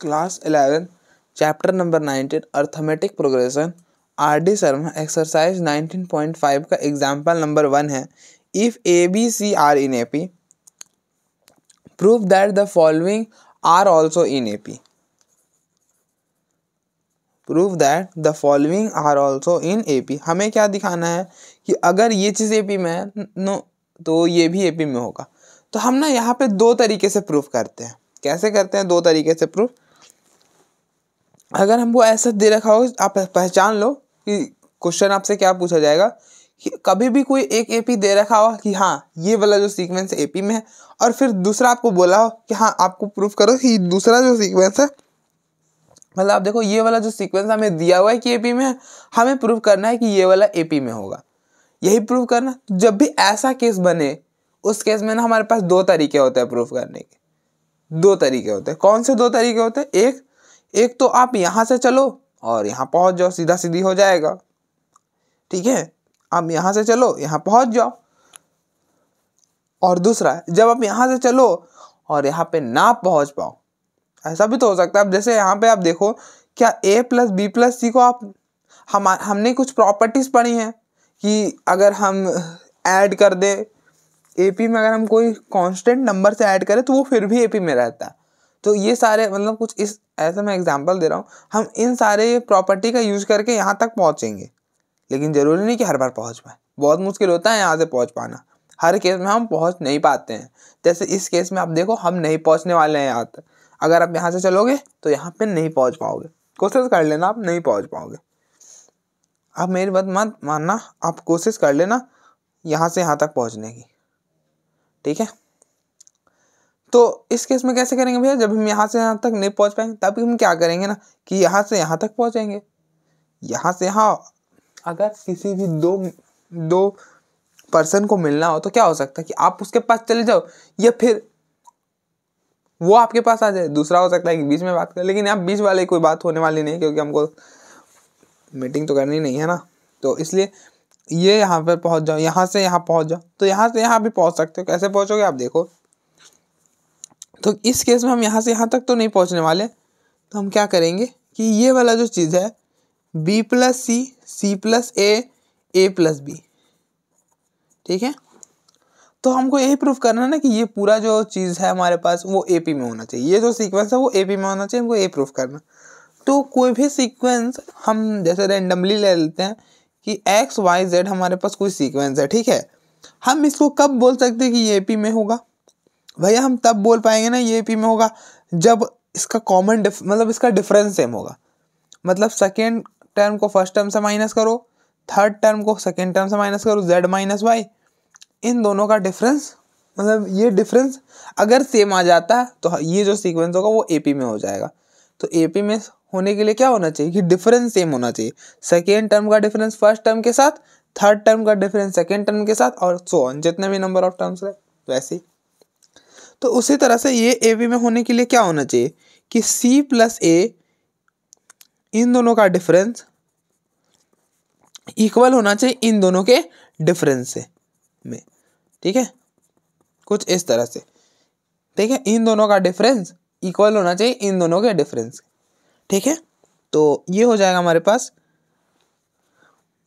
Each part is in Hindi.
class eleven chapter number nineteen arithmetic progression R D Sharma exercise nineteen point five का एग्जाम्पल नंबर वन है if A B C are in A P prove that the following are also in A P prove that the following are also in A P हमें क्या दिखाना है कि अगर ये चीज़ ए पी में है नो तो ये भी ए पी में होगा तो हम ना यहाँ पे दो तरीके से प्रूफ करते हैं कैसे करते हैं दो तरीके से प्रूफ अगर हमको ऐसा दे रखा हो आप पहचान लो कि क्वेश्चन आपसे क्या पूछा जाएगा कि कभी भी कोई एक एपी दे रखा हो कि हाँ ये वाला जो सीक्वेंस एपी में है और फिर दूसरा आपको बोला हो कि हाँ आपको प्रूफ करो कि दूसरा जो सीक्वेंस है मतलब आप देखो ये वाला जो सीक्वेंस हमें दिया हुआ है कि एपी में है हमें प्रूफ करना है कि ये वाला एपी में होगा यही प्रूफ करना जब भी ऐसा केस बने उस केस में ना हमारे पास दो तरीके होते हैं प्रूफ करने के दो तरीके होते हैं कौन से दो तरीके होते हैं एक एक तो आप यहाँ से चलो और यहाँ पहुँच जाओ सीधा सीधी हो जाएगा ठीक है आप यहाँ से चलो यहाँ पहुँच जाओ और दूसरा जब आप यहाँ से चलो और यहाँ पे ना पहुँच पाओ ऐसा भी तो हो सकता है अब जैसे यहाँ पे आप देखो क्या A plus B plus C को आप हम हमने कुछ प्रॉपर्टीज़ पढ़ी हैं कि अगर हम ऐड कर दें ए पी में अगर हम कोई कांस्टेंट नंबर से ऐड करें तो वो फिर भी ए पी में रहता है तो ये सारे मतलब कुछ इस ऐसे मैं एग्जाम्पल दे रहा हूँ हम इन सारे प्रॉपर्टी का यूज़ करके यहाँ तक पहुँचेंगे लेकिन ज़रूरी नहीं कि हर बार पहुँच पाए बहुत मुश्किल होता है यहाँ से पहुँच पाना हर केस में हम पहुँच नहीं पाते हैं जैसे इस केस में आप देखो हम नहीं पहुँचने वाले हैं यहाँ तक अगर आप यहाँ से चलोगे तो यहाँ पर नहीं पहुँच पाओगे कोशिश कर लेना आप नहीं पहुँच पाओगे आप मेरी बात मत मानना आप कोशिश कर लेना यहाँ से यहाँ तक पहुँचने की ठीक है तो इस केस में कैसे करेंगे भैया जब हम यहाँ से यहाँ तक नहीं पहुँच पाएंगे तभी हम क्या करेंगे ना कि यहाँ से यहाँ तक पहुँचेंगे यहाँ से यहाँ अगर किसी भी दो दो पर्सन को मिलना हो तो क्या हो सकता है कि आप उसके पास चले जाओ या फिर वो आपके पास आ जाए दूसरा हो सकता है कि बीच में बात करें लेकिन आप बीच वाले कोई बात होने वाली नहीं क्योंकि हमको मीटिंग तो करनी नहीं है ना तो इसलिए ये यहाँ पर पहुँच जाओ यहाँ से यहाँ पहुँच जाओ तो यहाँ से यहाँ भी पहुँच सकते हो कैसे पहुँचोगे आप देखो तो इस केस में हम यहाँ से यहाँ तक तो नहीं पहुँचने वाले तो हम क्या करेंगे कि ये वाला जो चीज़ है B plus C C plus A A plus B ठीक है तो हमको यही प्रूफ करना है ना कि ये पूरा जो चीज़ है हमारे पास वो ए पी में होना चाहिए ये जो सीक्वेंस है वो ए पी में होना चाहिए हमको ये प्रूफ करना तो कोई भी सीक्वेंस हम जैसे रेंडमली ले लेते हैं कि एक्स वाई जेड हमारे पास कोई सीक्वेंस है ठीक है हम इसको कब बोल सकते हैं कि ये ए पी में होगा भैया हम तब बोल पाएंगे ना ये पी में होगा जब इसका कॉमन डिफ मतलब इसका डिफरेंस सेम होगा मतलब सेकेंड टर्म को फर्स्ट टर्म से माइनस करो थर्ड टर्म को सेकेंड टर्म से माइनस करो जेड माइनस वाई इन दोनों का डिफरेंस मतलब ये डिफरेंस अगर सेम आ जाता है तो ये जो सीक्वेंस होगा वो ए में हो जाएगा तो ए में होने के लिए क्या होना चाहिए कि डिफरेंस सेम होना चाहिए सेकेंड टर्म का डिफरेंस फर्स्ट टर्म के साथ थर्ड टर्म का डिफरेंस सेकेंड टर्म के साथ और सो ऑन जितने भी नंबर ऑफ टर्म्स है वैसे ही तो उसी तरह से ये ए बी में होने के लिए क्या होना चाहिए कि सी प्लस ए इन दोनों का डिफरेंस इक्वल होना चाहिए इन दोनों के डिफरेंस से में ठीक है कुछ इस तरह से ठीक है इन दोनों का डिफरेंस इक्वल होना चाहिए इन दोनों के डिफरेंस ठीक है तो ये हो जाएगा हमारे पास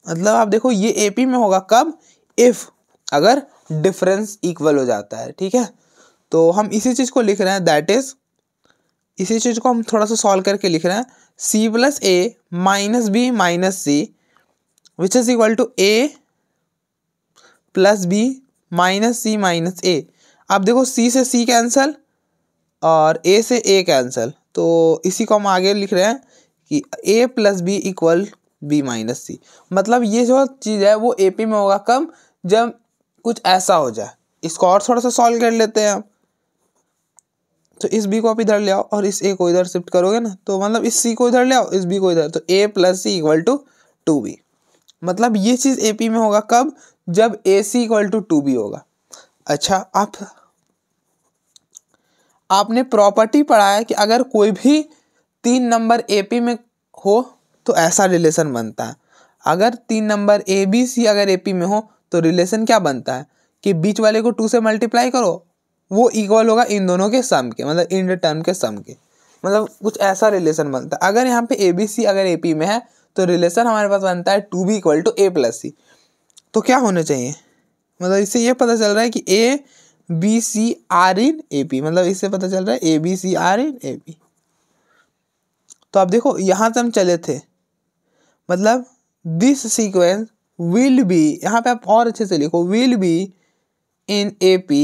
मतलब आप देखो ये पी में होगा कब इफ़ अगर डिफरेंस इक्वल हो जाता है ठीक है तो हम इसी चीज़ को लिख रहे हैं दैट इज़ इसी चीज़ को हम थोड़ा सा सॉल्व करके लिख रहे हैं C plus A minus B minus C which is equal to A plus B minus C minus A अब देखो सी से सी कैंसल और ए से ए कैंसल तो इसी को हम आगे लिख रहे हैं कि A plus B equal B minus C मतलब ये जो चीज़ है वो ए पी में होगा कम जब कुछ ऐसा हो जाए इसको और थोड़ा सा सॉल्व कर लेते हैं हम तो इस बी को आप इधर ले आओ और इस ए को इधर शिफ्ट करोगे ना तो मतलब इस सी को इधर ले आओ इस बी को इधर तो A plus C equal to two B मतलब ये चीज़ ए पी में होगा कब जब A C equal to two B होगा अच्छा आप आपने प्रॉपर्टी पढ़ाया कि अगर कोई भी तीन नंबर ए पी में हो तो ऐसा रिलेशन बनता है अगर तीन नंबर ए बी सी अगर ए पी में हो तो रिलेशन क्या बनता है कि बीच वाले को टू से मल्टीप्लाई करो वो इक्वल होगा इन दोनों के सम के मतलब इन टर्म के सम के मतलब कुछ ऐसा रिलेशन बनता है अगर यहाँ पे ए बी सी अगर ए पी में है तो रिलेशन हमारे पास बनता है two B equal to A plus C तो क्या होना चाहिए मतलब इससे ये पता चल रहा है कि A B C are in A P मतलब इससे पता चल रहा है A B C are in A P तो आप देखो यहाँ से हम चले थे मतलब दिस सीक्वेंस विल बी यहाँ पे आप और अच्छे से लिखो will be in A P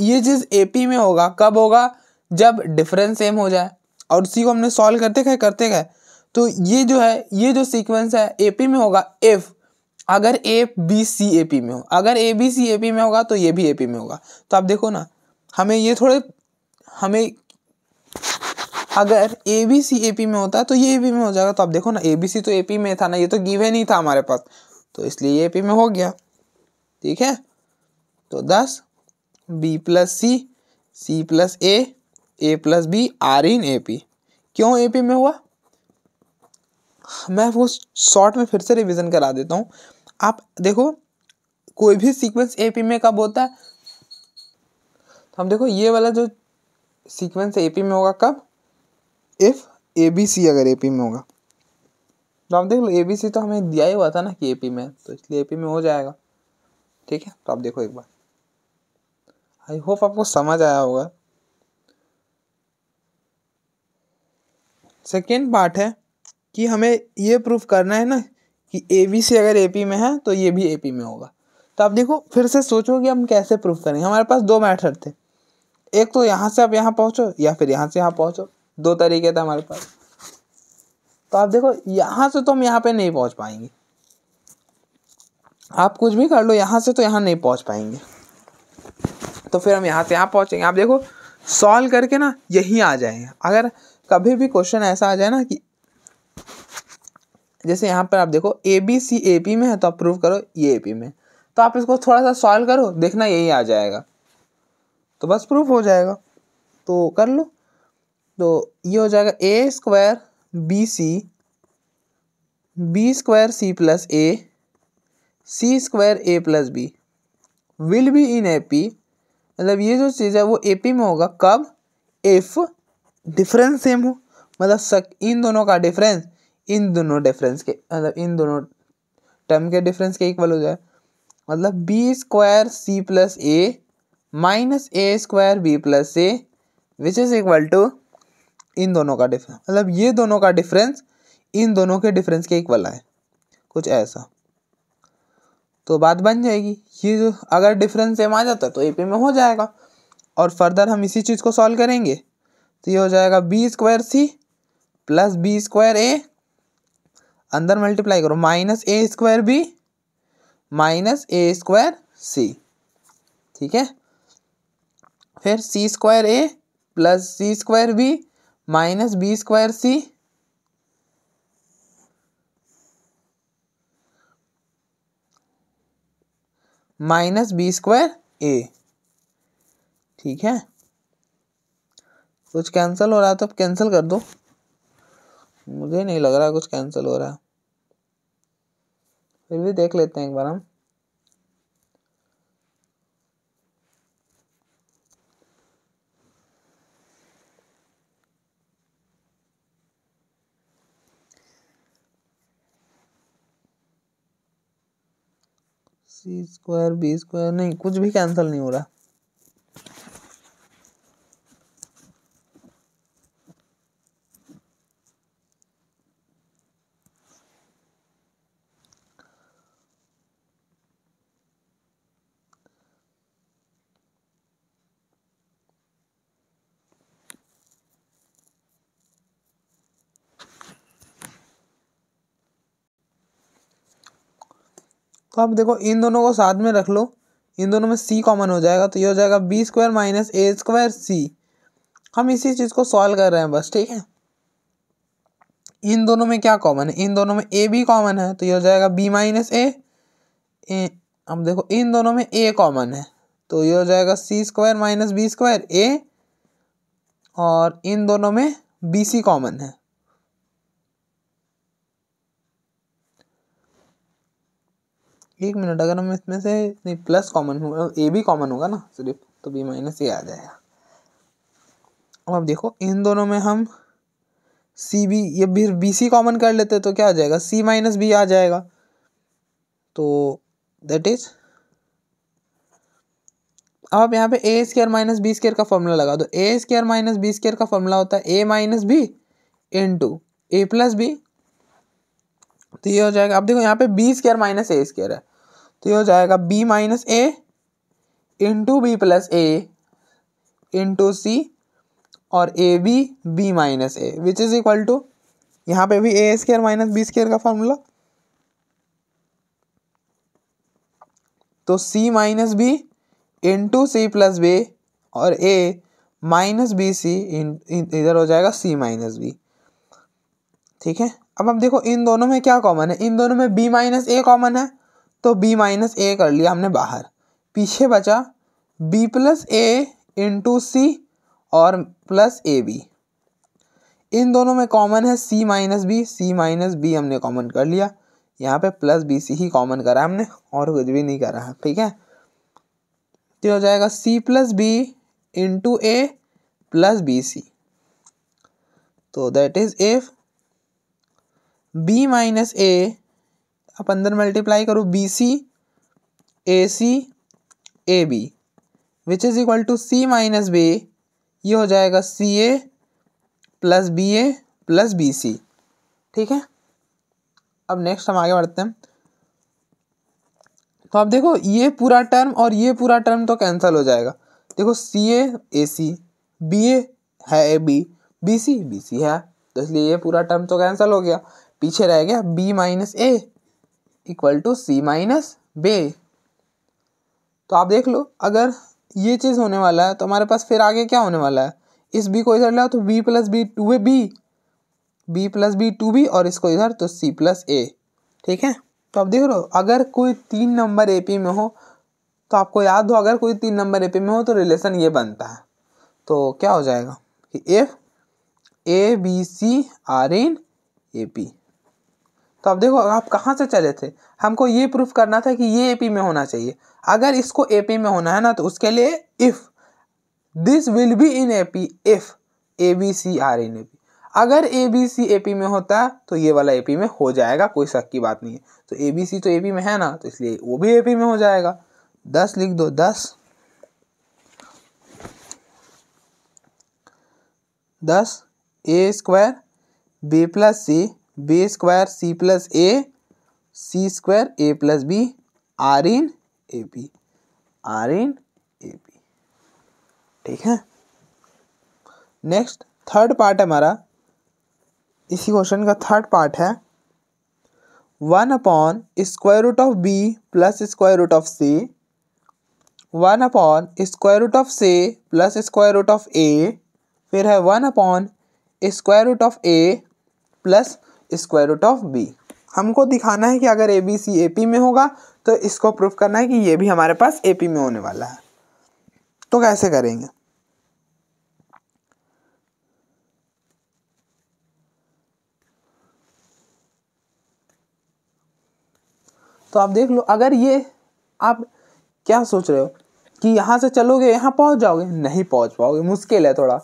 ये चीज़ ए में होगा कब होगा जब डिफरेंस सेम हो जाए और उसी को हमने सॉल्व करते गए करते गए तो ये जो है ये जो सीक्वेंस है ए में होगा एफ़ अगर A B C A P में हो अगर A B C A P में होगा तो ये भी ए पी में होगा तो आप देखो ना हमें ये थोड़े हमें अगर A B C A P में होता तो ये ए पी में हो जाएगा तो आप देखो ना ए बी सी तो ए पी में था ना ये तो गिवेन ही था हमारे पास तो इसलिए ये ए पी में हो गया ठीक है तो thus B plus C C plus A A plus B are in A P क्यों ए पी में हुआ मैं वो शॉर्ट में फिर से रिवीजन करा देता हूँ आप देखो कोई भी सीक्वेंस ए पी में कब होता है तो हम देखो ये वाला जो सीक्वेंस ए पी में होगा कब इफ़ ए बी सी अगर ए पी में होगा तो आप देख लो ए बी सी तो हमें दिया ही हुआ था ना कि ए पी में तो इसलिए ए पी में हो जाएगा ठीक है तो आप देखो एक बार आई होप आपको समझ आया होगा सेकेंड पार्ट है कि हमें ये प्रूफ करना है ना कि ए बी सी अगर ए पी में है तो ये भी ए पी में होगा तो आप देखो फिर से सोचो कि हम कैसे प्रूफ करेंगे हमारे पास दो मैथड थे एक तो यहाँ से आप यहाँ पहुँचो या फिर यहाँ से यहाँ पहुँचो दो तरीके थे हमारे पास तो आप देखो यहाँ से तो हम यहाँ पे नहीं पहुँच पाएंगे आप कुछ भी कर लो यहाँ से तो यहाँ नहीं पहुँच पाएंगे तो फिर हम यहाँ से यहाँ पहुँचेंगे आप देखो सॉल्व करके ना यही आ जाएंगे अगर कभी भी क्वेश्चन ऐसा आ जाए ना कि जैसे यहाँ पर आप देखो A B C A P में है तो आप प्रूव करो ये ए पी में तो आप इसको थोड़ा सा सॉल्व करो देखना यही आ जाएगा तो बस प्रूफ हो जाएगा तो कर लो तो ये हो जाएगा A square B C B square C plus A C square A plus B will be in A P मतलब ये जो चीज़ है वो ए पी में होगा कब इफ़ डिफरेंस सेम हो मतलब सक इन दोनों का डिफरेंस इन दोनों डिफरेंस के मतलब इन दोनों टर्म के डिफरेंस के इक्वल हो जाए मतलब B square C plus A minus A square B plus A which is equal to इन दोनों का डिफरेंस मतलब ये दोनों का डिफरेंस इन दोनों के डिफरेंस के इक्वल आए कुछ ऐसा तो बात बन जाएगी ये जो अगर डिफरेंस सेम आ जाता है तो ए पी में हो जाएगा और फर्दर हम इसी चीज़ को सॉल्व करेंगे तो ये हो जाएगा B square C plus B square A अंदर मल्टीप्लाई करो minus A square B minus A square C ठीक है फिर C square A plus C square B minus B square C minus B square A ठीक है कुछ कैंसिल हो रहा है तो अब कैंसिल कर दो मुझे नहीं लग रहा कुछ कैंसिल हो रहा है फिर भी देख लेते हैं एक बार हम सी स्क्वायर बी स्क्वायर नहीं कुछ भी कैंसिल नहीं हो रहा तो आप देखो इन दोनों को साथ में रख लो इन दोनों में सी कॉमन हो जाएगा तो ये हो जाएगा B square minus A square C हम इसी चीज़ को सॉल्व कर रहे हैं बस ठीक है इन दोनों में क्या कॉमन है इन दोनों में ए भी कॉमन है तो ये हो जाएगा बी माइनस ए अब देखो इन दोनों में ए कॉमन है तो ये हो जाएगा C square minus B square A और इन दोनों में बी सी कॉमन है एक मिनट अगर हम इसमें से नहीं प्लस कॉमन होगा ए भी कॉमन होगा ना सिर्फ तो बी माइनस ए आ जाएगा अब आप देखो इन दोनों में हम सी बी या फिर बी सी कॉमन कर लेते तो क्या आ जाएगा सी माइनस बी आ जाएगा तो दैट इज अब आप यहाँ पे A square minus B square का फॉर्मूला लगा दो A square minus B square का फॉर्मूला होता है A minus B into A plus B तो ये हो जाएगा अब देखो यहाँ पे B square minus A square है तो ये हो जाएगा B minus A into B plus A into C और A B B minus A which is equal to यहाँ पे भी ए स्केयर माइनस बी स्केयर का फॉर्मूला तो C minus B into C plus B और ए माइनस बी सी इधर हो जाएगा सी माइनस बी ठीक है अब अब देखो इन दोनों में क्या कॉमन है इन दोनों में बी माइनस ए कॉमन है तो b माइनस ए कर लिया हमने बाहर पीछे बचा b plus A into C और प्लस ए बी इन दोनों में कॉमन है c minus B C minus B हमने कॉमन कर लिया यहाँ पे प्लस बी सी ही कॉमन करा हमने और कुछ भी नहीं करा है ठीक है तो हो जाएगा c plus B into A plus B C तो that is if b minus A अब अंदर मल्टीप्लाई करो B C A C A B which is equal to C minus B ये हो जाएगा C A plus B A plus B C ठीक है अब नेक्स्ट हम आगे बढ़ते हैं तो आप देखो ये पूरा टर्म और ये पूरा टर्म तो कैंसिल हो जाएगा देखो सी ए ए सी बी ए है A B B C B C है तो इसलिए ये पूरा टर्म तो कैंसिल हो गया पीछे रह गया B minus A equal to C minus B तो आप देख लो अगर ये चीज़ होने वाला है तो हमारे पास फिर आगे क्या होने वाला है इस बी को इधर लाओ तो B plus B two A B B plus B two B और इसको इधर तो सी प्लस ए ठीक है तो आप देख लो अगर कोई तीन नंबर ए पी में हो तो आपको याद हो अगर कोई तीन नंबर ए पी में हो तो रिलेशन ये बनता है तो क्या हो जाएगा कि if A B C are in A P तो आप देखो आप कहाँ से चले थे हमको ये प्रूफ करना था कि ये ए में होना चाहिए अगर इसको ए में होना है ना तो उसके लिए if this will be in A P if A B C are in A P अगर A B C A P में होता तो ये वाला ए पी में हो जाएगा कोई शक की बात नहीं है तो ए बी सी तो ए पी में है ना तो इसलिए वो भी ए पी में हो जाएगा दस लिख दो thus thus A square B plus C B square C plus A C square A plus B are in A P are in A P ठीक है नेक्स्ट थर्ड पार्ट है हमारा इसी क्वेश्चन का थर्ड पार्ट है one upon square root of B plus square root of C one upon square root of C plus square root of A फिर है one upon square root of A plus square root of B हमको दिखाना है कि अगर A B C A P में होगा तो इसको प्रूफ करना है कि ये भी हमारे पास ए पी में होने वाला है तो कैसे करेंगे तो आप देख लो अगर ये आप क्या सोच रहे हो कि यहाँ से चलोगे यहाँ पहुँच जाओगे नहीं पहुँच पाओगे मुश्किल है थोड़ा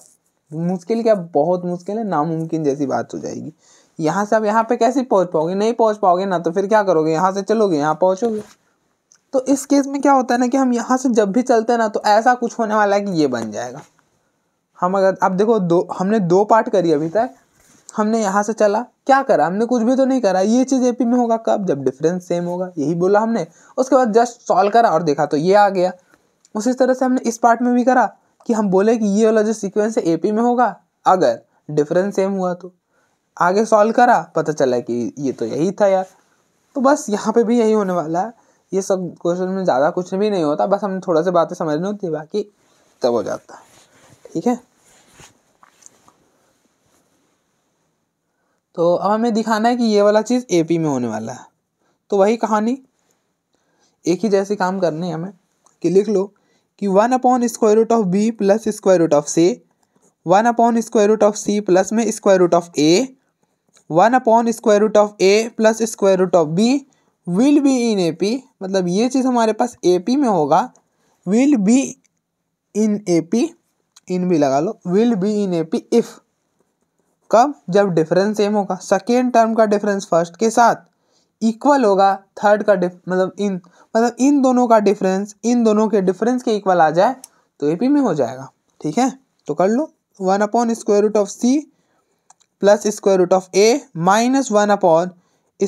मुश्किल क्या बहुत मुश्किल है नामुमकिन जैसी बात हो जाएगी यहाँ से आप यहाँ पे कैसे पहुँच पाओगे नहीं पहुँच पाओगे ना तो फिर क्या करोगे यहाँ से चलोगे यहाँ पहुँचोगे तो इस केस में क्या होता है ना कि हम यहाँ से जब भी चलते हैं ना तो ऐसा कुछ होने वाला है कि ये बन जाएगा हम अगर अब देखो दो हमने दो पार्ट करी अभी तक हमने यहाँ से चला क्या करा हमने कुछ भी तो नहीं करा ये चीज़ एपी में होगा कब जब डिफरेंस सेम होगा यही बोला हमने उसके बाद जस्ट सॉल्व करा और देखा तो ये आ गया उसी तरह से हमने इस पार्ट में भी करा कि हम बोले कि ये वाला जो सीक्वेंस है ए में होगा अगर डिफरेंस सेम हुआ तो आगे सॉल्व करा पता चला कि ये तो यही था यार तो बस यहाँ पे भी यही होने वाला है ये सब क्वेश्चन में ज़्यादा कुछ भी नहीं होता बस हमें थोड़ा सा बातें समझनी होती है बाकी तब हो जाता है ठीक है तो अब हमें दिखाना है कि ये वाला चीज़ एपी में होने वाला है तो वही कहानी एक ही जैसे काम करने हैं हमें कि लिख लो कि one upon square root of B plus square root of C one upon square root of C plus में square root of A one upon square root of A plus square root of B will be in A P मतलब ये चीज़ हमारे पास ए पी में होगा will be in A P इन भी लगा लो will be in A P if कब जब डिफरेंस सेम होगा सेकेंड टर्म का डिफरेंस फर्स्ट के साथ इक्वल होगा थर्ड का डिफ मतलब इन मतलब इन दोनों का डिफरेंस इन दोनों के डिफरेंस के इक्वल आ जाए तो ए पी में हो जाएगा ठीक है तो कर लो one upon square root of C plus square root of A minus one upon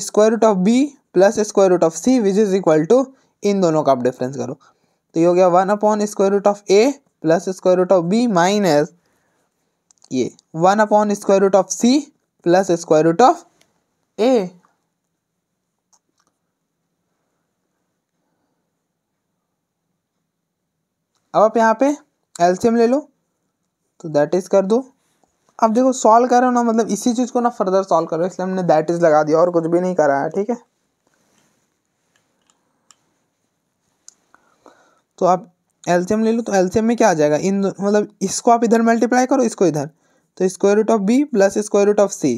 square root of B plus square root of C which is equal to इन दोनों का आप डिफरेंस करो तो ये हो गया one upon square root of A plus square root of B minus ये one upon square root of C plus square root of A अब आप यहाँ पे एल्सियम ले लो तो दैट इज कर दो अब देखो सॉल्व करो ना मतलब इसी चीज़ को ना फर्दर सॉल्व करो इसलिए हमने दैट इज़ लगा दिया और कुछ भी नहीं करा है ठीक है तो आप एल्सियम ले लो तो एल्सियम में क्या आ जाएगा इन मतलब इसको आप इधर मल्टीप्लाई करो इसको इधर तो square root of B plus square root of C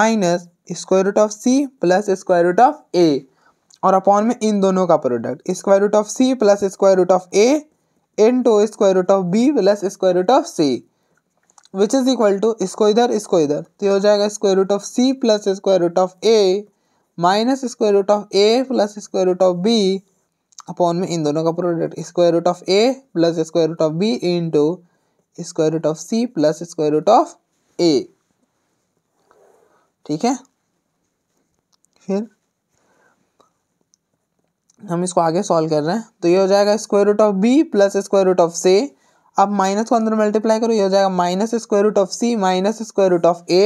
minus square root of C plus square root of A और अपॉन में इन दोनों का product square root of C plus square root of A into square root of B plus square root of C which is equal to इसको इधर इसको इधर तो हो जाएगा square root of C plus square root of A minus square root of A plus square root of B upon में इन दोनों का product square root of A plus square root of B into square root of C plus square root of A ठीक है फिर हम इसको आगे सॉल्व कर रहे हैं तो ये हो जाएगा square root of B plus square root of C अब माइनस को अंदर मल्टीप्लाई करो ये हो जाएगा minus square root of C minus square root of A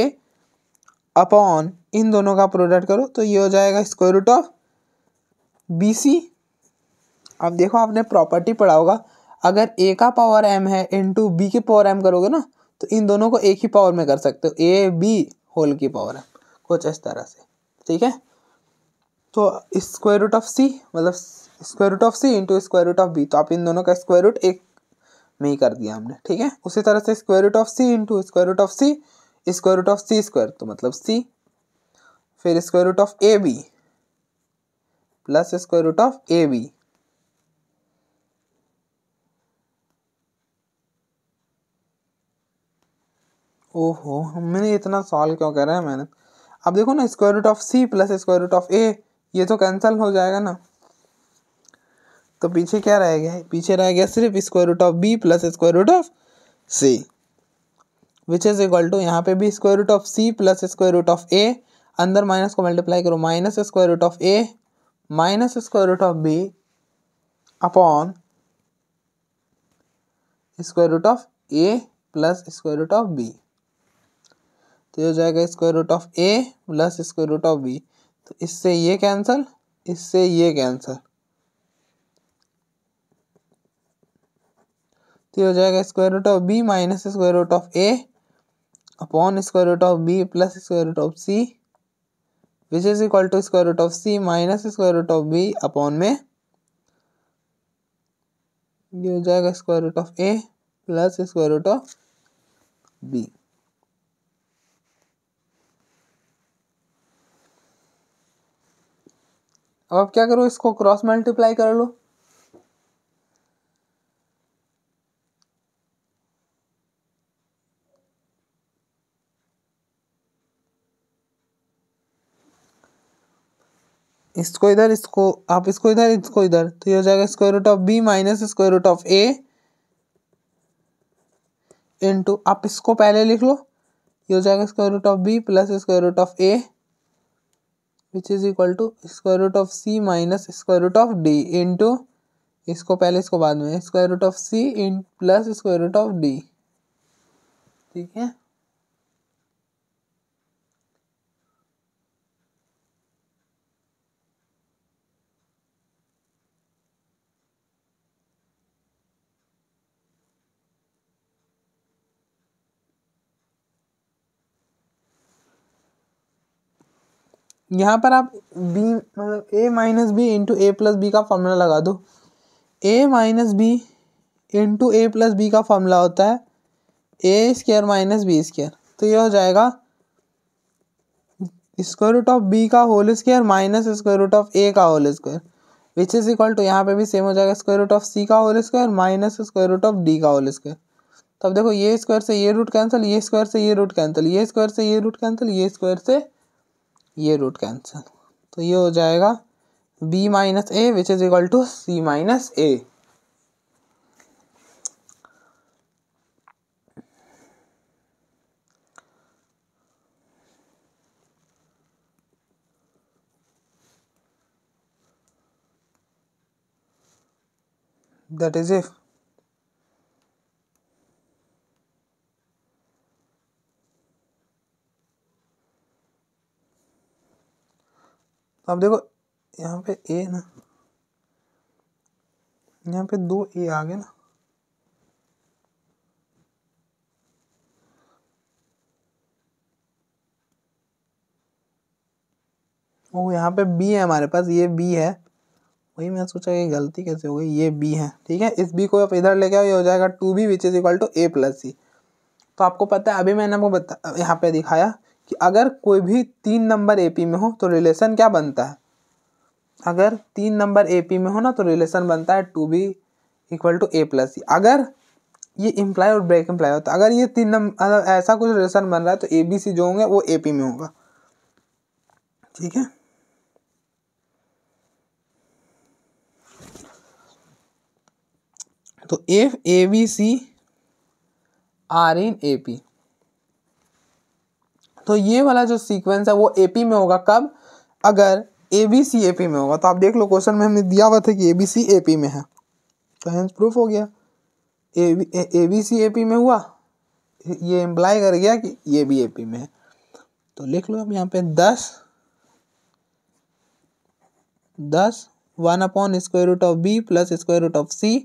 upon इन दोनों का प्रोडक्ट करो तो ये हो जाएगा square root of B C अब देखो आपने प्रॉपर्टी पढ़ा होगा अगर ए का पावर एम है इन टू बी की पावर एम करोगे ना तो इन दोनों को एक ही पावर में कर सकते हो ए बी होल की पावर एम कुछ इस तरह से ठीक है तो स्क्वायर रूट ऑफ सी मतलब square root of C into square root of B तो आप इन दोनों का स्क्वायर रूट एक में ही कर दिया हमने ठीक है उसी तरह से square root of C into square root of C square root of C square तो मतलब सी फिर square root of A B plus square root of A B ओहो मैंने इतना सॉल्व क्यों करा है मैंने अब देखो ना square root of C plus square root of A ये तो कैंसिल हो जाएगा ना तो पीछे क्या रह गया पीछे रह गया सिर्फ square root of B plus square root of C which is equal to यहाँ पे भी square root of C plus square root of A अंदर माइनस को मल्टीप्लाई करो minus square root of A minus square root of B upon square root of A plus square root of B तो ये हो जाएगा square root of A plus square root of B तो इससे ये कैंसिल इससे ये कैंसिल तो ये हो जाएगा square root of B minus square root of A upon square root of B plus square root of C which is equal to square root of C minus square root of B upon में ये हो जाएगा square root of A plus square root of B अब आप क्या करो इसको क्रॉस मल्टीप्लाई कर लो इसको इधर इसको आप इसको इधर इसको इधर तो ये हो जाएगा square root of B minus square root of A into आप इसको पहले लिख लो ये हो जाएगा square root of B plus square root of A which is equal to square root of C minus square root of D into इसको पहले इसको बाद में स्क्वायर रूट ऑफ सी इन plus square root of D ठीक है यहाँ पर आप बी मतलब A minus B into A plus B का फॉर्मूला लगा दो A minus B into A plus B का फॉर्मूला होता है A square minus B square तो ये हो जाएगा स्क्वायर रूट ऑफ बी का whole square minus square root of A का whole square which is equal to यहाँ पे भी सेम हो जाएगा स्क्वायर रूट ऑफ सी का whole square minus square root of D का होल स्क्वायर तो अब देखो ये स्क्वायर से ये रूट कैंसिल ये स्क्वायर से ये रूट कैंसिल ये स्क्वायर से ये रूट कैंसिल ये स्क्वायर से ये रूट कैंसिल तो ये हो जाएगा B minus A which is equal to C minus A that is if तो आप देखो यहाँ पे ए ना यहाँ पे दो ए आ गए ना वो यहाँ पे बी है हमारे पास ये बी है वही मैं सोचा कि गलती कैसे हो गई ये बी है ठीक है इस बी को आप इधर लेके आओ ये हो जाएगा two B which is equal to A plus C तो आपको पता है अभी मैंने आपको बता यहाँ पे दिखाया कि अगर कोई भी तीन नंबर ए में हो तो रिलेशन क्या बनता है अगर तीन नंबर ए में हो ना तो रिलेशन बनता है two B equal to A plus C अगर ये इम्प्लाई और ब्रेक इम्प्लाई होता तो अगर ये तीन नंबर ऐसा कुछ रिलेशन बन रहा है तो ए बी सी जो होंगे वो ए में होगा ठीक है तो if A B C are in A P तो ये वाला जो सीक्वेंस है वो ए में होगा कब अगर A B C A P में होगा तो आप देख लो क्वेश्चन में हमने दिया हुआ था कि A B C A P में है तो हैंस प्रूफ हो गया ए बी सी ए पी में हुआ ये एम्प्लाई कर गया कि ये भी ए पी में है तो लिख लो अब यहाँ पे दस दस one upon square root of B plus square root of C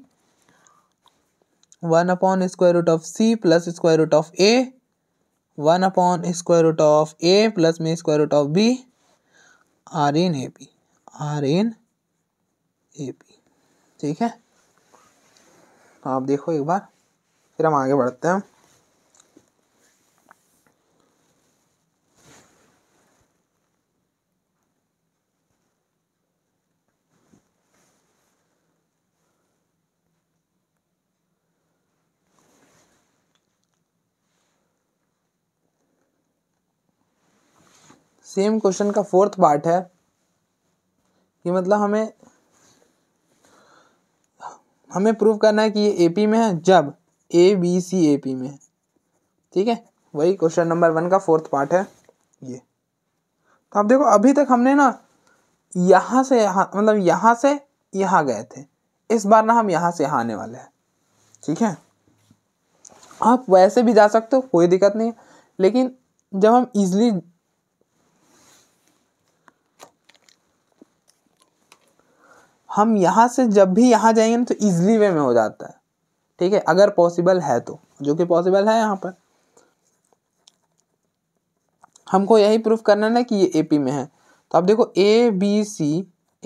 one upon square root of C plus square root of A one upon square root of A plus में square root of B are in A P are in A P ठीक है आप देखो एक बार फिर हम आगे बढ़ते हैं सेम क्वेश्चन का फोर्थ पार्ट है कि मतलब हमें हमें प्रूव करना है कि ये एपी में है जब ए बी सी ए पी में है ठीक है वही क्वेश्चन नंबर वन का फोर्थ पार्ट है ये तो आप देखो अभी तक हमने ना यहाँ से यहाँ मतलब यहाँ से यहाँ गए थे इस बार ना हम यहाँ से यहाँ आने वाले हैं ठीक है आप वैसे भी जा सकते हो कोई दिक्कत नहीं है लेकिन जब हम इजली हम यहाँ से जब भी यहाँ जाएंगे ना तो ईजली वे में हो जाता है ठीक है अगर पॉसिबल है तो जो कि पॉसिबल है यहाँ पर हमको यही प्रूफ करना है कि ये ए पी में है तो आप देखो A B C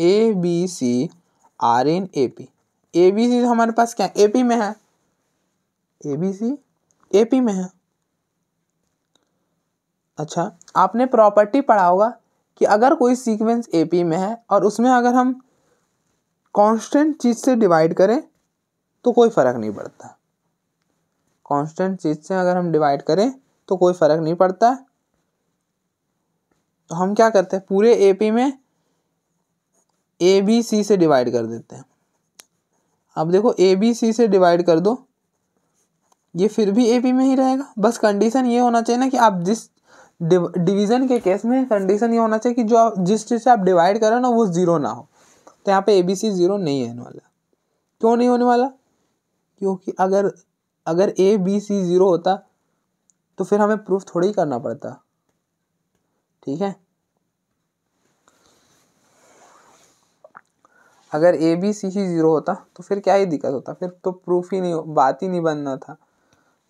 A B C are in A P A B C हमारे पास क्या है ए पी में है A B C A P में है अच्छा आपने प्रॉपर्टी पढ़ा होगा कि अगर कोई सीक्वेंस ए पी में है और उसमें अगर हम कांस्टेंट चीज़ से डिवाइड करें तो कोई फ़र्क नहीं पड़ता कांस्टेंट चीज़ से अगर हम डिवाइड करें तो कोई फ़र्क नहीं पड़ता तो हम क्या करते हैं पूरे ए पी में ए बी सी से डिवाइड कर देते हैं अब देखो ए बी सी से डिवाइड कर दो ये फिर भी ए पी में ही रहेगा बस कंडीशन ये होना चाहिए ना कि आप जिस डिवीज़न के केस में कंडीशन ये होना चाहिए कि जो जिस चीज़ से आप डिवाइड करो ना वो ज़ीरो ना हो तो यहाँ पे ए बी सी ज़ीरो नहीं होने वाला क्यों नहीं होने वाला क्योंकि अगर अगर ए बी सी ज़ीरो होता तो फिर हमें प्रूफ थोड़ा ही करना पड़ता ठीक है अगर A B C he zero होता तो फिर क्या ही दिक्कत होता फिर तो प्रूफ ही नहीं बात ही नहीं बनना था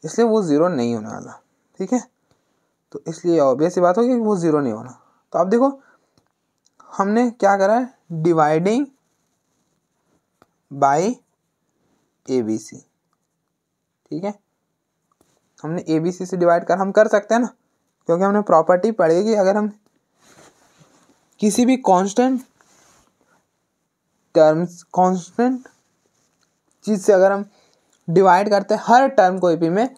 इसलिए वो ज़ीरो नहीं होने वाला ठीक है तो इसलिए ऑब्वियस बात होगी कि वो ज़ीरो नहीं होना तो आप देखो हमने क्या करा है dividing by A B C ठीक है हमने ए बी सी से डिवाइड कर हम कर सकते हैं ना क्योंकि हमने प्रॉपर्टी पड़ेगी अगर हम किसी भी कांस्टेंट टर्म्स कांस्टेंट चीज़ से अगर हम डिवाइड करते हैं हर टर्म को एपी में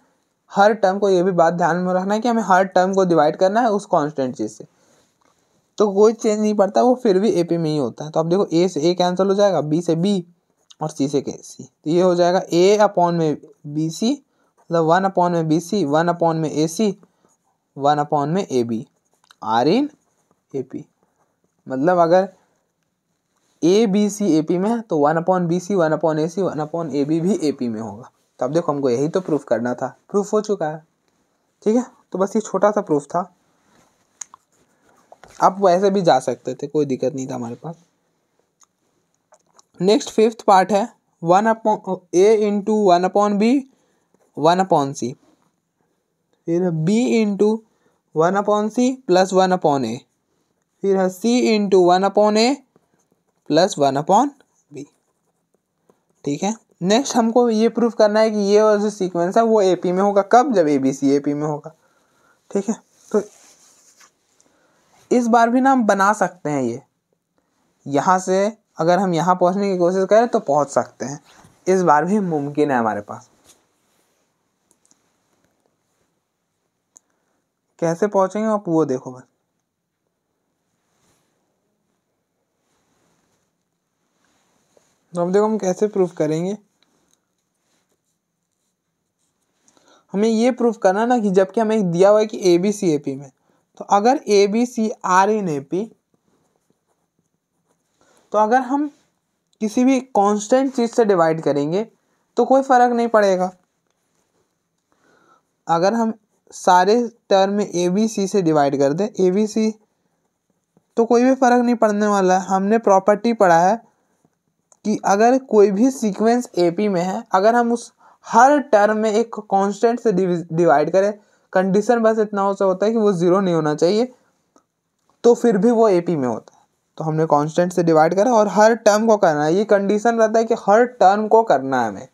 हर टर्म को ये भी बात ध्यान में रखना है कि हमें हर टर्म को डिवाइड करना है उस कांस्टेंट चीज़ से तो कोई चेंज नहीं पड़ता वो फिर भी ए पी में ही होता है तो आप देखो ए से ए कैंसिल हो जाएगा बी से बी और सी से के सी तो ये हो जाएगा ए अपॉन में बी सी मतलब वन अपॉन में बी सी वन अपॉन में ए सी वन अपॉन में A B are in A P मतलब अगर A B C A P में है तो one upon B C one upon A C one upon A B भी ए पी में होगा तो अब देखो हमको यही तो प्रूफ करना था प्रूफ हो चुका है ठीक है तो बस ये छोटा सा प्रूफ था आप वैसे भी जा सकते थे कोई दिक्कत नहीं था हमारे पास नेक्स्ट फिफ्थ पार्ट है one upon A into one upon B one upon C फिर B into one upon C plus one upon A फिर है C into one upon A plus one upon B ठीक है नेक्स्ट हमको ये प्रूफ करना है कि ये और जो सीक्वेंस है वो ए पी में होगा कब जब ए बी सी ए पी में होगा ठीक है तो इस बार भी ना हम बना सकते हैं ये यहाँ से अगर हम यहाँ पहुँचने की कोशिश करें तो पहुँच सकते हैं इस बार भी मुमकिन है हमारे पास कैसे पहुँचेंगे आप वो देखो बस तो अब देखो हम कैसे प्रूफ करेंगे हमें ये प्रूफ करना ना कि जबकि हमें दिया हुआ है कि A B C A P में तो अगर A B C are in A P तो अगर हम किसी भी कांस्टेंट चीज़ से डिवाइड करेंगे तो कोई फ़र्क नहीं पड़ेगा अगर हम सारे टर्म में ए बी सी से डिवाइड कर दें ए बी सी तो कोई भी फ़र्क नहीं पड़ने वाला है हमने प्रॉपर्टी पढ़ा है कि अगर कोई भी सीक्वेंस ए पी में है अगर हम उस हर टर्म में एक कांस्टेंट से डिवाइड करें कंडीशन बस इतना हो सा होता है कि वो ज़ीरो नहीं होना चाहिए तो फिर भी वो ए में होता है तो हमने कॉन्स्टेंट से डिवाइड करा और हर टर्म को करना है ये कंडीशन रहता है कि हर टर्म को करना है हमें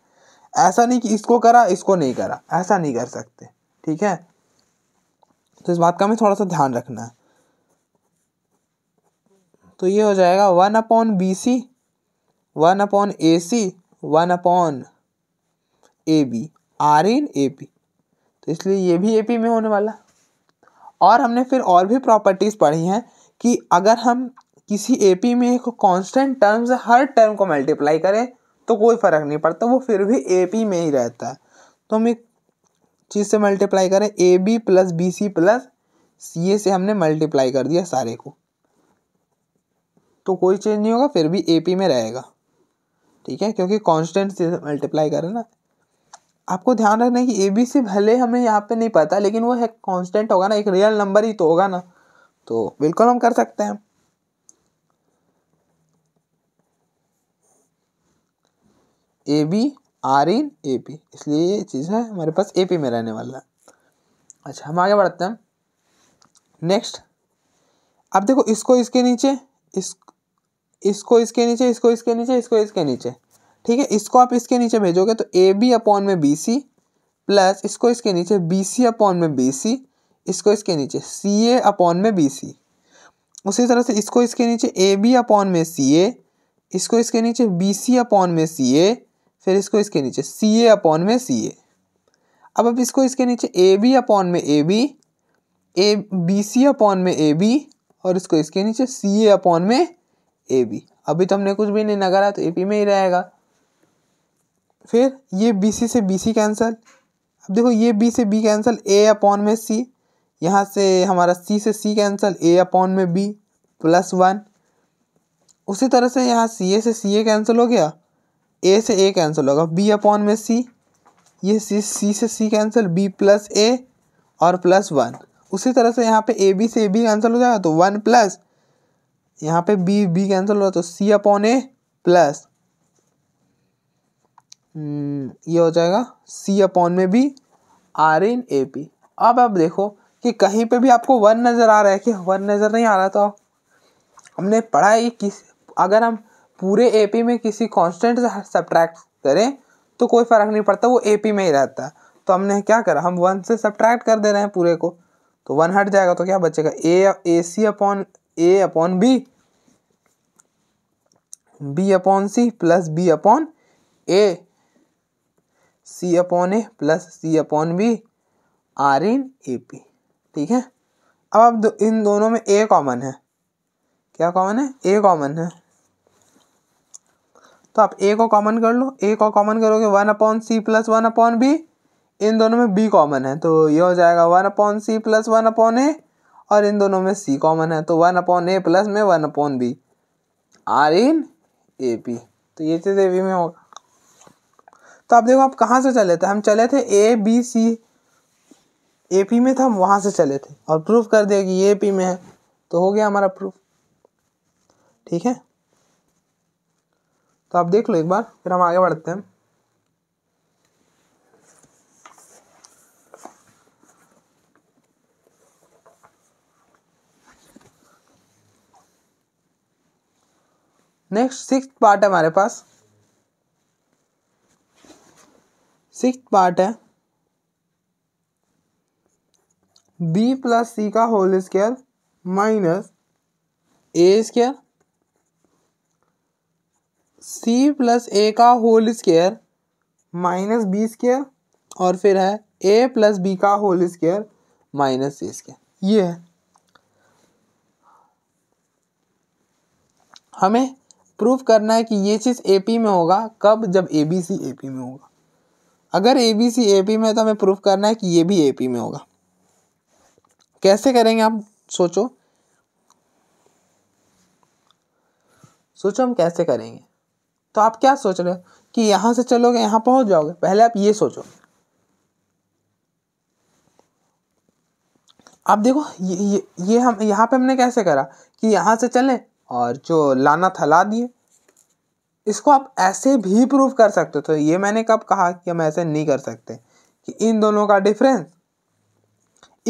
ऐसा नहीं कि इसको करा इसको नहीं करा ऐसा नहीं कर सकते ठीक है तो इस बात का हमें थोड़ा सा ध्यान रखना है तो ये हो जाएगा one upon B C one upon A C one upon A B are in A P तो इसलिए ये भी एपी में होने वाला और हमने फिर और भी प्रॉपर्टीज़ पढ़ी हैं कि अगर हम किसी एपी में एक कांस्टेंट टर्म से हर टर्म को मल्टीप्लाई करें तो कोई फ़र्क नहीं पड़ता वो फिर भी एपी में ही रहता है तो हम एक चीज़ से मल्टीप्लाई करें A B plus B C plus C A से हमने मल्टीप्लाई कर दिया सारे को तो कोई चेंज नहीं होगा फिर भी ए पी में रहेगा ठीक है क्योंकि कॉन्स्टेंट से मल्टीप्लाई करें ना आपको ध्यान रखना है कि ए बी सी भले हमें यहाँ पे नहीं पता लेकिन वो है कांस्टेंट होगा ना एक रियल नंबर ही तो होगा ना तो बिल्कुल हम कर सकते हैं A B are in A P इसलिए ये चीज़ है हमारे पास ए पी में रहने वाला है अच्छा हम आगे बढ़ते हैं नेक्स्ट अब देखो इसको इसके नीचे इस इसको इसके नीचे इसको इसके नीचे इसको इसके नीचे ठीक है इसको आप इसके नीचे भेजोगे तो ए बी अपॉन में बी सी प्लस इसको इसके नीचे बी सी अपॉन में बी सी इसको इसके नीचे सी ए अपॉन में बी सी उसी तरह से इसको इसके नीचे ए बी अपॉन में सी ए इसको इसके नीचे बी सी अपॉन में सी ए फिर इसको इसके नीचे सी ए अपॉन में सी ए अब अब इसको इसके नीचे ए बी अपॉन में A B A B C upon में ए बी और इसको इसके नीचे सी ए अपॉन में ए बी अभी तो हमने कुछ भी नहीं नगारा तो ए पी में ही रहेगा फिर ये बी सी से बी सी कैंसिल अब देखो ये बी से बी कैंसिल ए अपॉन में सी यहाँ से हमारा सी से सी कैंसिल ए अपॉन में बी प्लस वन उसी तरह से यहाँ सी ए से सी ए कैंसिल हो गया ए से ए कैंसिल होगा बी अपॉन में सी ये सी सी से C cancel B plus A और प्लस वन उसी तरह से यहाँ पे ए बी से ए बी कैंसिल हो जाएगा तो वन प्लस यहाँ पे बी बी कैंसिल होगा तो सी अपॉन ए प्लस हम्म, ये हो जाएगा सी अपॉन में भी आर इन ए पी अब आप देखो कि कहीं पे भी आपको वन नज़र आ रहा है कि वन नज़र नहीं आ रहा तो हमने पढ़ा है किस अगर हम पूरे ए पी में किसी कांस्टेंट से सब्ट्रैक्ट करें तो कोई फ़र्क नहीं पड़ता वो ए पी में ही रहता है तो हमने क्या करा हम वन से सब्ट्रैक्ट कर दे रहे हैं पूरे को तो वन हट जाएगा तो क्या बचेगा A A C upon A upon B B upon C plus B upon A C upon A plus C upon B are in A P ठीक है अब आप दो, इन दोनों में ए कॉमन है क्या कॉमन है ए कॉमन है तो आप ए को कॉमन कर लो ए को कॉमन करोगे one upon C plus one upon B इन दोनों में बी कॉमन है तो ये हो जाएगा one upon C plus one upon A और इन दोनों में सी कॉमन है तो वन अपॉन ए प्लस में one upon B are in A P तो ये चीज़ ए बी में होगा तो आप देखो आप कहाँ से चले थे हम चले थे ए बी सी ए पी में था हम वहाँ से चले थे और प्रूफ कर दिया कि ए पी में है तो हो गया हमारा प्रूफ ठीक है तो आप देख लो एक बार फिर हम आगे बढ़ते हैं नेक्स्ट सिक्स पार्ट है हमारे पास सिक्स पार्ट है बी प्लस सी का whole square minus A square C plus A का whole square minus B square और फिर है ए प्लस बी का whole square minus A square ये है हमें प्रूफ करना है कि ये चीज़ ए पी में होगा कब जब ए बी सी ए पी में होगा अगर A B C A P में है तो हमें प्रूफ करना है कि ये भी ए पी में होगा कैसे करेंगे आप सोचो सोचो हम कैसे करेंगे तो आप क्या सोच रहे हो कि यहां से चलोगे यहां पहुंच जाओगे पहले आप ये सोचो आप देखो ये ये, ये हम यहाँ पे हमने कैसे करा कि यहां से चले और जो लाना था ला दिए इसको आप ऐसे भी प्रूव कर सकते तो ये मैंने कब कहा कि हम ऐसे नहीं कर सकते कि इन दोनों का डिफरेंस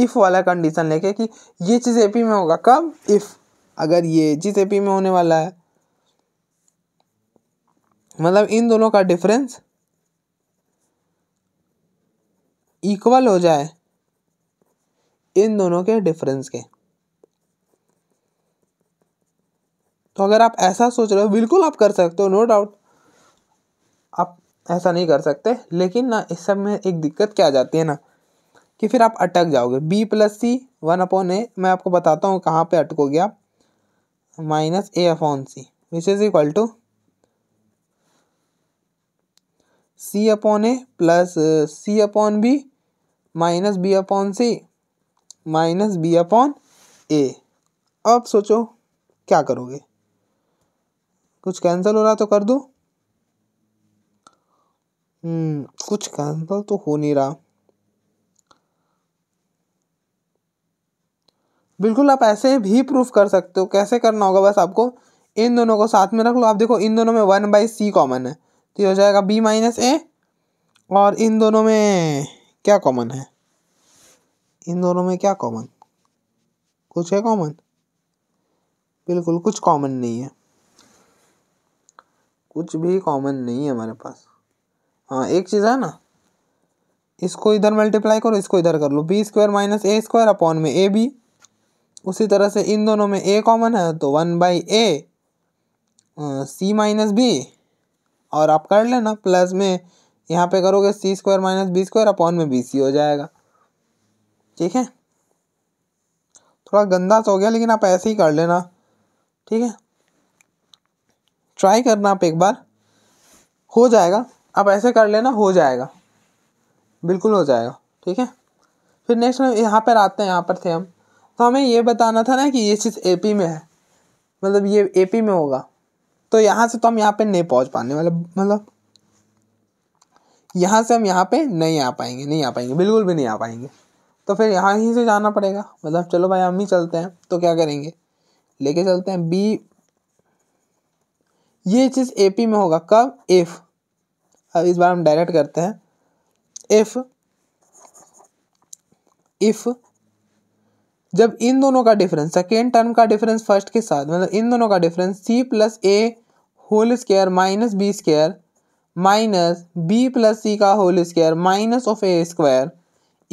इफ़ वाला कंडीशन लेके कि ये चीज़ एपी में होगा कब इफ़ अगर ये चीज़ एपी में होने वाला है मतलब इन दोनों का डिफरेंस इक्वल हो जाए इन दोनों के डिफरेंस के तो अगर आप ऐसा सोच रहे हो बिल्कुल आप कर सकते हो नो डाउट आप ऐसा नहीं कर सकते लेकिन ना इस सब में एक दिक्कत क्या आ जाती है ना कि फिर आप अटक जाओगे B plus C one upon A मैं आपको बताता हूँ कहाँ पे अटकोगे आप minus A upon C which is equal to C upon A plus C upon B minus B upon C minus B upon A अब सोचो क्या करोगे कुछ कैंसिल हो रहा तो कर दो हम्म, कुछ कैंसिल तो हो नहीं रहा बिल्कुल आप ऐसे भी प्रूफ कर सकते हो कैसे करना होगा बस आपको इन दोनों को साथ में रख लो आप देखो इन दोनों में वन बाई सी कॉमन है तो ये हो जाएगा बी माइनस ए और इन दोनों में क्या कॉमन है इन दोनों में क्या कॉमन कुछ है कॉमन बिल्कुल कुछ कॉमन नहीं है कुछ भी कॉमन नहीं है हमारे पास हाँ एक चीज़ है ना इसको इधर मल्टीप्लाई करो इसको इधर कर लो B square minus A square upon में ए बी उसी तरह से इन दोनों में ए कॉमन है तो one by A C minus B और आप कर लेना प्लस में यहाँ पे करोगे C square minus B square upon में बी सी हो जाएगा ठीक है थोड़ा गंदा सा तो हो गया लेकिन आप ऐसे ही कर लेना ठीक है ट्राई करना आप एक बार हो जाएगा आप ऐसे कर लेना हो जाएगा बिल्कुल हो जाएगा ठीक है फिर नेक्स्ट यहाँ पर आते हैं यहाँ पर थे हम तो हमें ये बताना था ना कि ये चीज़ एपी में है मतलब ये एपी में होगा तो यहाँ से तो हम यहाँ पे नहीं पहुँच पाने मतलब मतलब यहाँ से हम यहाँ पे नहीं आ पाएंगे नहीं आ पाएंगे बिल्कुल भी नहीं आ पाएंगे तो फिर यहाँ ही से जाना पड़ेगा मतलब चलो भाई हम ही चलते हैं तो क्या करेंगे लेके चलते हैं बी ये चीज़ ए पी में होगा कब इफ़ अब इस बार हम डायरेक्ट करते हैं इफ़ इफ़ जब इन दोनों का डिफरेंस सेकेंड टर्म का डिफरेंस फर्स्ट के साथ मतलब इन दोनों का difference C plus A whole square minus B square minus B plus C का whole square minus of A square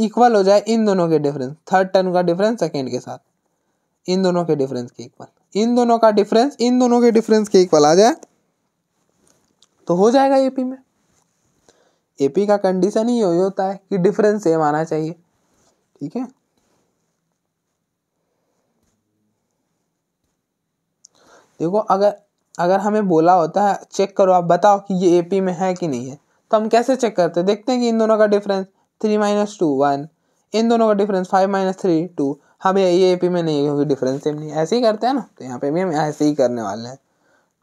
equal हो जाए इन दोनों के डिफरेंस थर्ड टर्म का डिफरेंस सेकेंड के साथ इन दोनों के डिफरेंस के इक्वल इन दोनों का डिफरेंस इन दोनों के डिफरेंस के इक्वल आ जाए तो हो जाएगा एपी में एपी का कंडीशन ही यही होता है कि डिफरेंस सेम आना चाहिए ठीक है देखो अगर अगर हमें बोला होता है चेक करो आप बताओ कि ये एपी में है कि नहीं है तो हम कैसे चेक करते हैं देखते हैं कि इन दोनों का difference three minus two one इन दोनों का difference five minus three two हाँ भैया ये ए पी में नहीं है क्योंकि डिफरेंस सेम नहीं है ऐसे ही करते हैं ना तो यहाँ पे भी हम ऐसे ही करने वाले हैं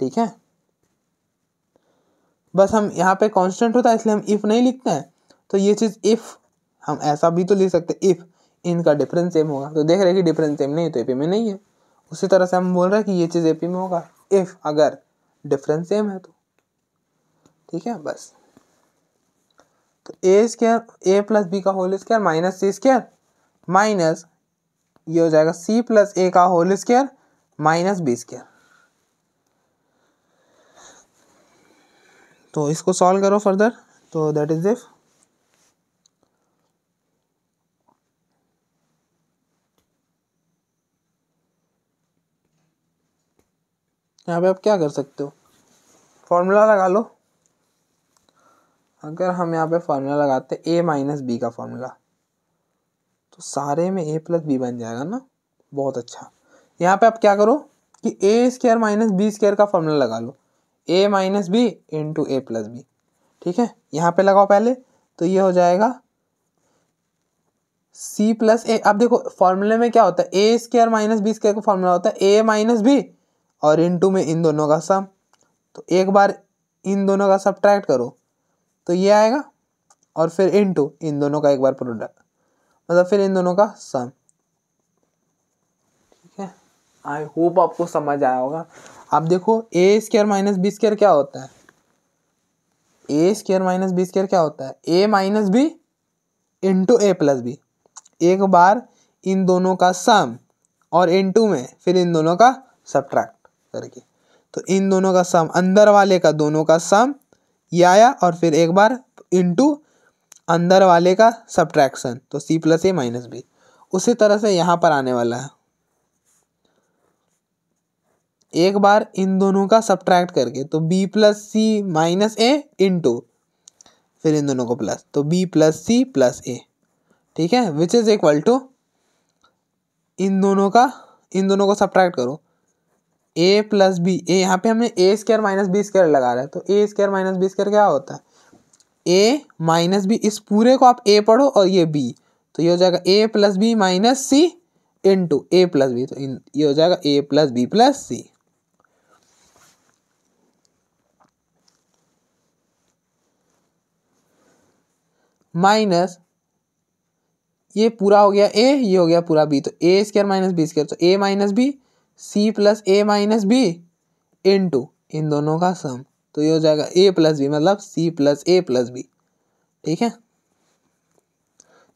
ठीक है बस हम यहाँ पे कांस्टेंट होता है इसलिए हम इफ़ नहीं लिखते हैं तो ये चीज़ इफ़ हम ऐसा भी तो लिख सकते इफ़ इनका डिफरेंस सेम होगा तो देख रहे कि डिफरेंस सेम नहीं है तो ए पी में नहीं है उसी तरह से हम बोल रहे हैं कि ये चीज़ ए पी में होगा इफ़ अगर डिफरेंस सेम है तो ठीक है बस तो A square A plus B का whole square minus C square minus ये हो जाएगा सी प्लस ए का whole square minus B square तो इसको सॉल्व करो फर्दर तो दैट इज इफ यहाँ पे आप क्या कर सकते हो फॉर्मूला लगा लो अगर हम यहाँ पे फार्मूला लगाते ए माइनस बी का फॉर्मूला तो सारे में ए प्लस बी बन जाएगा ना बहुत अच्छा यहाँ पे आप क्या करो कि A square minus B square का फॉर्मूला लगा लो A minus B into A plus B ठीक है यहाँ पे लगाओ पहले तो ये हो जाएगा सी प्लस ए अब देखो फॉर्मूले में क्या होता है A square minus B square का फॉर्मूला होता है ए माइनस बी और इन टू में इन दोनों का सम तो एक बार इन दोनों का सब्ट्रैक्ट करो तो ये आएगा और फिर इन टू इन दोनों का एक बार प्रोडक्ट मतलब फिर इन दोनों का सम ठीक है आई होप आपको समझ आया होगा आप देखो A square minus B square क्या होता है A square minus B square क्या होता है A minus B into A plus B एक बार इन दोनों का सम और इंटू में फिर इन दोनों का सब्ट्रैक्ट करके तो इन दोनों का सम अंदर वाले का दोनों का सम ये आया और फिर एक बार इंटू अंदर वाले का सब्ट्रैक्शन तो C plus A minus B उसी तरह से यहाँ पर आने वाला है एक बार इन दोनों का सब्ट्रैक्ट करके तो B plus C minus A into फिर इन दोनों को प्लस तो B plus C plus A ठीक है विच इज़ इक्वल टू इन दोनों का इन दोनों को सब्ट्रैक्ट करो ए प्लस बी ए यहाँ पे हमने A square minus B square लगा रहा है तो A square minus B square क्या होता है ए माइनस बी इस पूरे को आप ए पढ़ो और ये बी तो ये हो जाएगा A plus B minus C two A plus B तो इन ये हो जाएगा A plus B plus C minus ये पूरा हो गया ए ये हो गया पूरा बी तो A square minus B square तो A minus B C plus A minus B two इन दोनों का सम तो ये हो जाएगा ए प्लस बी मतलब C plus A plus B ठीक है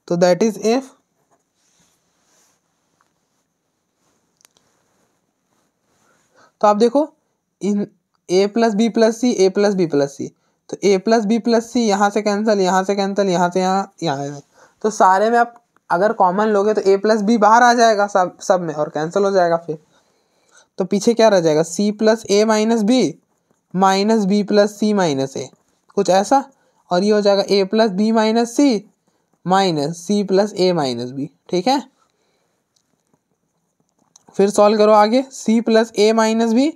तो दैट इज एफ तो आप देखो इन A plus B plus C A plus B plus C तो A plus B plus C यहाँ से कैंसिल यहाँ से कैंसिल यहाँ से यहाँ यहाँ तो सारे में आप अगर कॉमन लोगे तो ए प्लस बी बाहर आ जाएगा सब सब में और कैंसिल हो जाएगा फिर तो पीछे क्या रह जाएगा C plus A minus B minus B plus C minus A कुछ ऐसा और ये हो जाएगा A plus B minus C minus C plus A minus B ठीक है फिर सॉल्व करो आगे C plus A minus B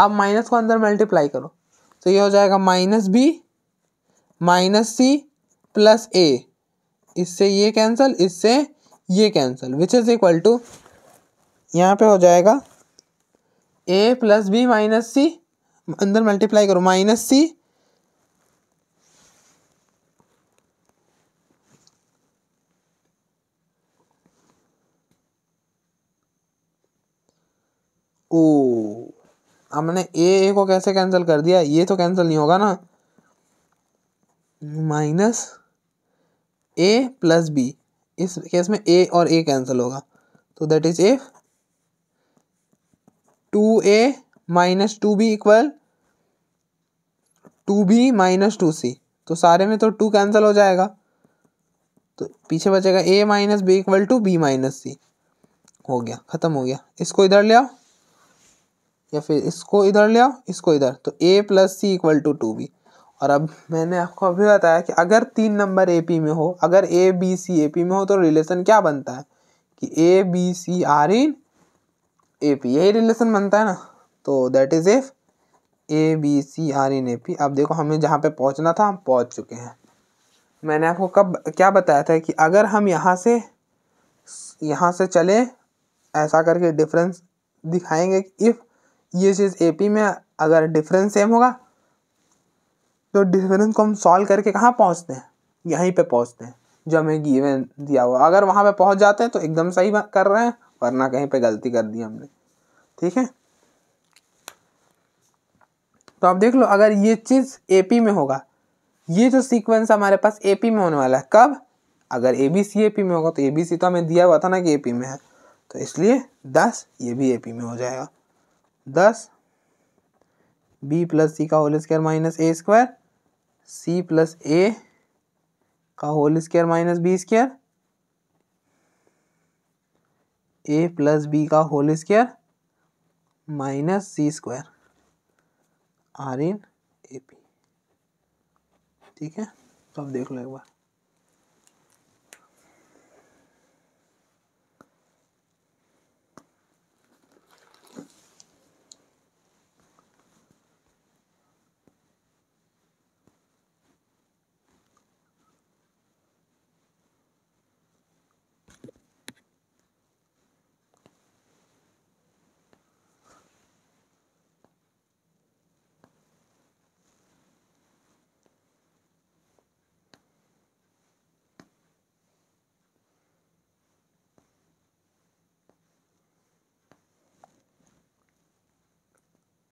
अब माइनस को अंदर मल्टीप्लाई करो तो ये हो जाएगा minus B minus C plus A इससे ये कैंसिल इससे ये cancel which is equal to यहाँ पे हो जाएगा A plus B minus C अंदर मल्टीप्लाई करो माइनस सी ओ हमने ए ए को कैसे कैंसिल कर दिया ये तो कैंसिल नहीं होगा ना माइनस ए प्लस बी इस केस में ए और ए कैंसिल होगा तो that is A two A minus two B equal to B minus two C तो सारे में तो टू कैंसिल हो जाएगा तो पीछे बचेगा A minus B equal to B minus C हो गया ख़त्म हो गया इसको इधर ले आओ या फिर इसको इधर ले आओ इसको इधर तो A plus C equal to two B और अब मैंने आपको अभी बताया कि अगर तीन नंबर ए पी में हो अगर A B C A P में हो तो रिलेशन क्या बनता है कि A B C are in A P यही रिलेशन बनता है ना तो that is if A B C are in A P अब देखो हमें जहाँ पे पहुँचना था हम पहुँच चुके हैं मैंने आपको कब क्या बताया था कि अगर हम यहाँ से यहाँ से चले ऐसा करके डिफरेंस दिखाएंगे इफ़ ये चीज़ ए पी में अगर डिफरेंस सेम होगा तो डिफरेंस को हम सॉल्व करके कहाँ पहुँचते हैं यहीं पे पहुँचते हैं जो हमें गिवन दिया हुआ अगर वहाँ पे पहुँच जाते हैं तो एकदम सही कर रहे हैं वरना कहीं पे गलती कर दी हमने ठीक है तो आप देख लो अगर ये चीज़ ए में होगा ये जो सीक्वेंस हमारे पास ए में होने वाला है कब अगर A B C A P में होगा तो ए बी सी तो हमें दिया हुआ था ना कि ए पी में है तो इसलिए दस ये भी ए पी में हो जाएगा दस बी प्लस सी का whole square minus A square C plus A का whole square minus B square A plus B का whole square minus C square are in A P ठीक है तो आप देख लो एक बार